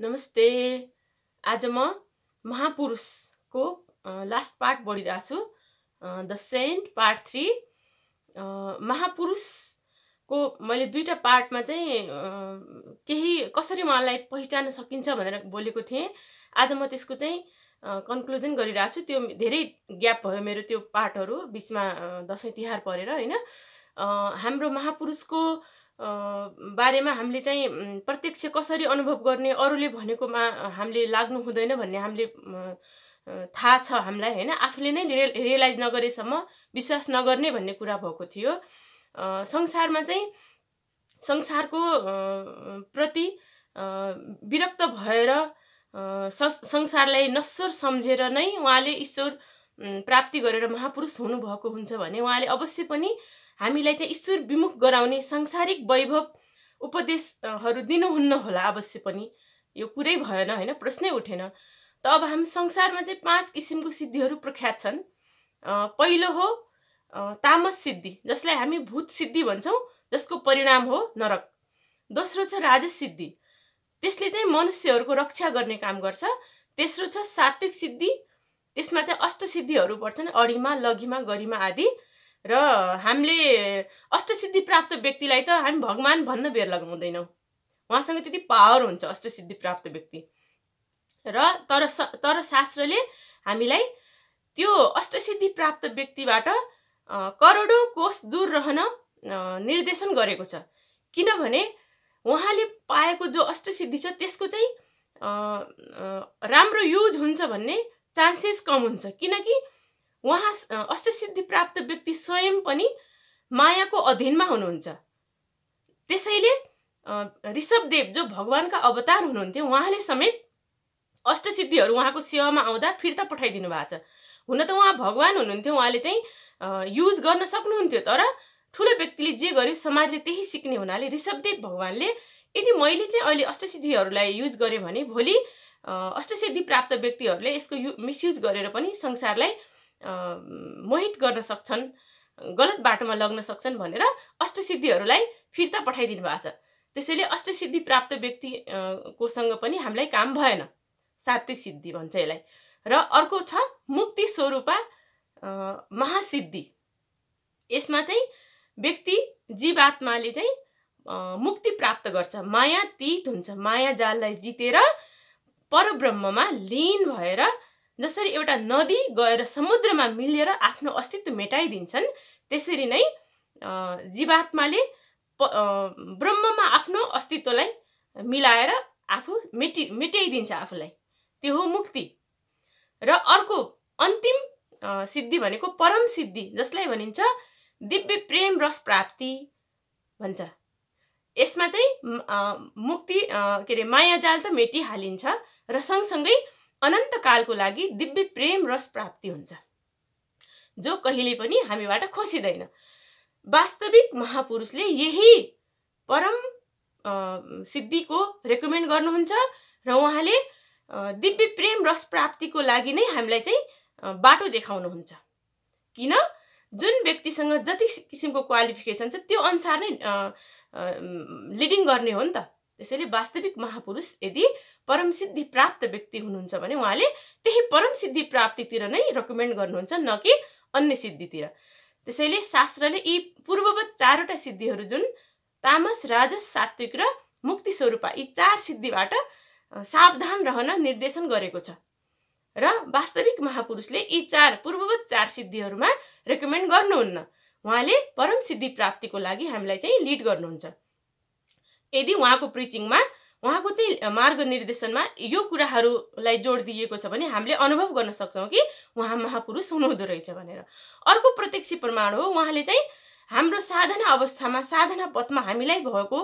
नमस्ते आज म महापुरुषको लास्ट पार्ट पढिरहेको छु द सेन्ट पार्ट थ्री महापुरुषको मैले दुईवटा पार्टमा चाहिँ केही कसरी उहाँलाई पहिचान सकिन्छ भनेर बोलेको थिएँ आज म त्यसको चाहिँ कन्क्लुजन गरिरहेको छु त्यो धेरै ग्याप भयो मेरो त्यो पार्टहरू बिचमा दसैँ तिहार परेर होइन हाम्रो महापुरुषको बारेमा हामीले चाहिँ प्रत्यक्ष कसरी अनुभव गर्ने अरूले भनेकोमा हामीले लाग्नु हुँदैन भन्ने हामीले थाहा छ हामीलाई होइन आफूले नै रियल रियलाइज नगरेसम्म विश्वास नगर्ने भन्ने कुरा भएको थियो संसारमा चाहिँ संसारको प्रति विरक्त भएर संसारलाई नश्वर सम्झेर नै उहाँले ईश्वर प्राप्ति गरेर महापुरुष हुनुभएको हुन्छ भने उहाँले अवश्य पनि हामीलाई चाहिँ ईश्वर विमुख गराउने सांसारिक वैभव उपदेशहरू दिनुहुन्न होला अवश्य पनि यो कुरै भएन होइन प्रश्नै उठेन त अब हामी संसारमा चाहिँ पाँच किसिमको सिद्धिहरू प्रख्यात छन् पहिलो हो तामस सिद्धि जसलाई हामी भूत सिद्धि भन्छौँ जसको परिणाम हो नरक दोस्रो छ राजस सिद्धि त्यसले चाहिँ मनुष्यहरूको रक्षा गर्ने काम गर्छ तेस्रो छ सात्विक सिद्धि त्यसमा चाहिँ अष्ट सिद्धिहरू पर्छन् अडिमा लघिमा गरिमा आदि र हामीले अष्टसिद्धि प्राप्त व्यक्तिलाई त हामी भगवान् भन्न बेर लगाउँदैनौँ उहाँसँग त्यति पावर हुन्छ अष्टसिद्धि प्राप्त व्यक्ति र तर तर शास्त्रले हामीलाई त्यो अष्टसिद्धि प्राप्त व्यक्तिबाट करोडौँ कोष दूर रहन निर्देशन गरेको छ किनभने उहाँले पाएको जो अष्टसिद्धि छ त्यसको चाहिँ राम्रो युज हुन्छ भन्ने चान्सेस कम हुन्छ किनकि उहाँ अष्टसिद्धि प्राप्त व्यक्ति स्वयं पनि मायाको अधीनमा हुनुहुन्छ त्यसैले ऋषभदेव जो भगवान्का अवतार हुनुहुन्थ्यो उहाँले समेत अष्टसिद्धिहरू उहाँको सेवामा आउँदा फिर्ता पठाइदिनु भएको छ हुन त उहाँ भगवान् हुनुहुन्थ्यो उहाँले चाहिँ युज गर्न सक्नुहुन्थ्यो तर ठुलो व्यक्तिले जे गर्यो समाजले त्यही सिक्ने हुनाले ऋषभदेव भगवान्ले यदि मैले चाहिँ अहिले अष्टसिद्धिहरूलाई युज गरेँ भने भोलि अष्टसिद्धि प्राप्त व्यक्तिहरूले यसको यु मिसयुज गरेर पनि संसारलाई मोहित गर्न सक्छन् गलत बाटोमा लग्न सक्छन् भनेर अष्टसिद्धिहरूलाई फिर्ता पठाइदिनु भएको छ त्यसैले अष्टसिद्धि प्राप्त व्यक्ति कोसँग पनि हामीलाई काम भएन सात्विक सिद्धि भन्छ यसलाई र अर्को छ मुक्ति स्वरूपा महासिद्धि यसमा चाहिँ व्यक्ति जीवात्माले चाहिँ मुक्ति प्राप्त गर्छ माया तीत हुन्छ माया जाललाई जितेर परब्रह्ममा लिन भएर जसरी एउटा नदी गएर समुद्रमा मिलेर आफ्नो अस्तित्व मेटाइदिन्छन् त्यसरी नै जीवात्माले प ब्रह्ममा आफ्नो अस्तित्वलाई मिलाएर आफू मेटि मेट्याइदिन्छ आफूलाई त्यो हो मुक्ति र अर्को अन्तिम सिद्धि भनेको परम सिद्धि जसलाई भनिन्छ दिव्य प्रेम रस प्राप्ति भन्छ यसमा चाहिँ मुक्ति के अरे जाल त मेटिहालिन्छ र सँगसँगै अनन्त कालको लागि दिव्य प्रेम रस प्राप्ति हुन्छ जो कहिले पनि हामीबाट खोसिँदैन वास्तविक महापुरुषले यही परम सिद्धिको रेकमेन्ड गर्नुहुन्छ र उहाँले दिव्य प्रेम रस प्राप्तिको लागि नै हामीलाई चाहिँ बाटो देखाउनुहुन्छ किन जुन व्यक्तिसँग जति किसिमको क्वालिफिकेसन छ त्यो अनुसार नै लिडिङ गर्ने हो नि त त्यसैले वास्तविक महापुरुष यदि परमसिद्धि प्राप्त व्यक्ति हुनुहुन्छ भने उहाँले त्यही परम सिद्धि प्राप्तितिर नै रेकमेन्ड गर्नुहुन्छ न कि अन्य सिद्धितिर त्यसैले शास्त्रले यी पूर्ववत चारवटा सिद्धिहरू जुन तामस राजस सात्विक र मुक्ति स्वरूप यी चार सिद्धिबाट सावधान रहन निर्देशन गरेको छ र वास्तविक महापुरुषले यी चार पूर्ववत चार सिद्धिहरूमा रेकमेन्ड गर्नुहुन्न उहाँले परम सिद्धि प्राप्तिको लागि हामीलाई चाहिँ लिड गर्नुहुन्छ यदि उहाँको प्रिचिङमा उहाँको चाहिँ मार्ग निर्देशनमा यो कुराहरूलाई जोड दिएको छ भने हामीले अनुभव गर्न सक्छौँ कि उहाँ महापुरुष हुनुहुँदो रहेछ भनेर अर्को प्रत्यक्ष प्रमाण हो उहाँले चाहिँ हाम्रो साधना अवस्थामा साधना पथमा हामीलाई भएको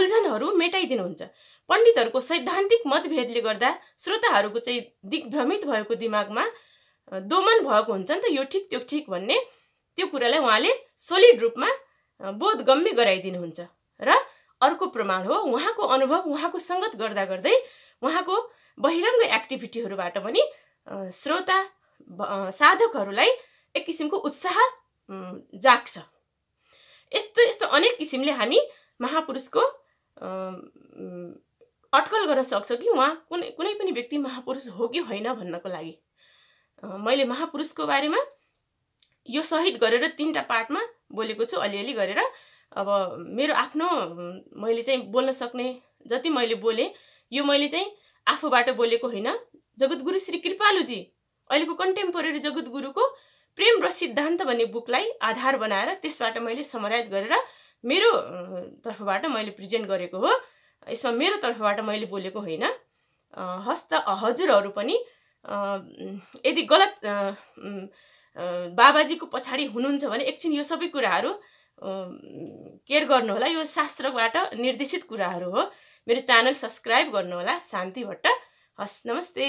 उल्झनहरू मेटाइदिनुहुन्छ पण्डितहरूको सैद्धान्तिक मतभेदले गर्दा श्रोताहरूको चाहिँ दिग्भ्रमित भएको दिमागमा दोमन भएको हुन्छ नि त यो ठिक त्यो ठिक भन्ने त्यो कुरालाई उहाँले सोलिड रूपमा बोधगम्य गराइदिनुहुन्छ र अर्को प्रमाण हो उहाँको अनुभव उहाँको सङ्गत गर्दा गर्दै उहाँको बहिरङ्ग एक्टिभिटीहरूबाट पनि श्रोता साधकहरूलाई एक किसिमको उत्साह जाग्छ यस्तो यस्तो अनेक किसिमले हामी महापुरुषको अटकल गर्न सक्छौँ कि उहाँ कुनै कुनै पनि व्यक्ति महापुरुष हो कि होइन भन्नको लागि मैले महापुरुषको बारेमा यो सहित गरेर तिनवटा पार्टमा बोलेको छु अलिअलि गरेर अब मेरो आफ्नो मैले चाहिँ बोल्न सक्ने जति मैले बोले यो मैले चाहिँ आफूबाट बोलेको होइन जगद्गुरु श्री कृपालुजी अहिलेको कन्टेम्पोरेरी गुरुको प्रेम र सिद्धान्त भन्ने बुकलाई आधार बनाएर त्यसबाट मैले समराइज गरेर मेरो तर्फबाट मैले प्रेजेन्ट गरेको हो यसमा मेरो तर्फबाट मैले बोलेको होइन हस्त हजुरहरू पनि यदि गलत बाबाजीको पछाडि हुनुहुन्छ भने एकछिन यो सबै कुराहरू केयर गर्नुहोला यो शास्त्रबाट निर्देशित कुराहरू हो मेरो च्यानल सब्सक्राइब गर्नुहोला शान्ति भट्ट हस् नमस्ते